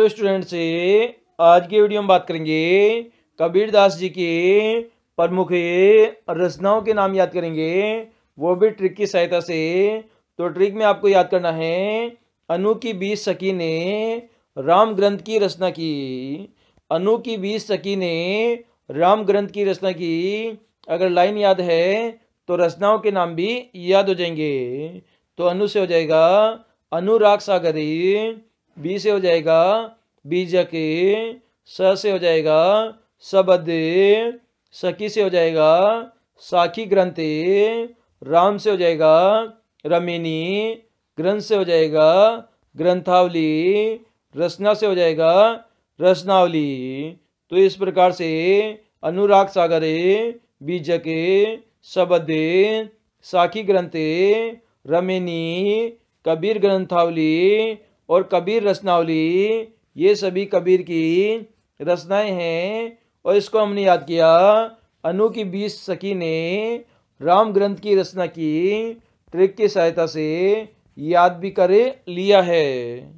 तो स्टूडेंट से आज के वीडियो में बात करेंगे कबीर दास जी के प्रमुख रचनाओं के नाम याद करेंगे वो भी ट्रिक की सहायता से तो ट्रिक में आपको याद करना है अनु की बीस सखी ने राम ग्रंथ की रचना की अनु की बीस सखी ने राम ग्रंथ की रचना की अगर लाइन याद है तो रचनाओं के नाम भी याद हो जाएंगे तो अनु से हो जाएगा अनुराग सागरी बी से हो जाएगा बीज के स से हो जाएगा सबद सखी से हो जाएगा साखी ग्रंथ राम से हो जाएगा रमिनी ग्रंथ से हो जाएगा ग्रंथावली रचना से हो जाएगा रचनावली तो इस प्रकार से अनुराग सागर बीज के सबद साखी ग्रंथ रमिनी कबीर ग्रंथावली और कबीर रसनावली ये सभी कबीर की रचनाएं हैं और इसको हमने याद किया अनु की बीस सखी ने राम ग्रंथ की रचना की ट्रिक की सहायता से याद भी कर लिया है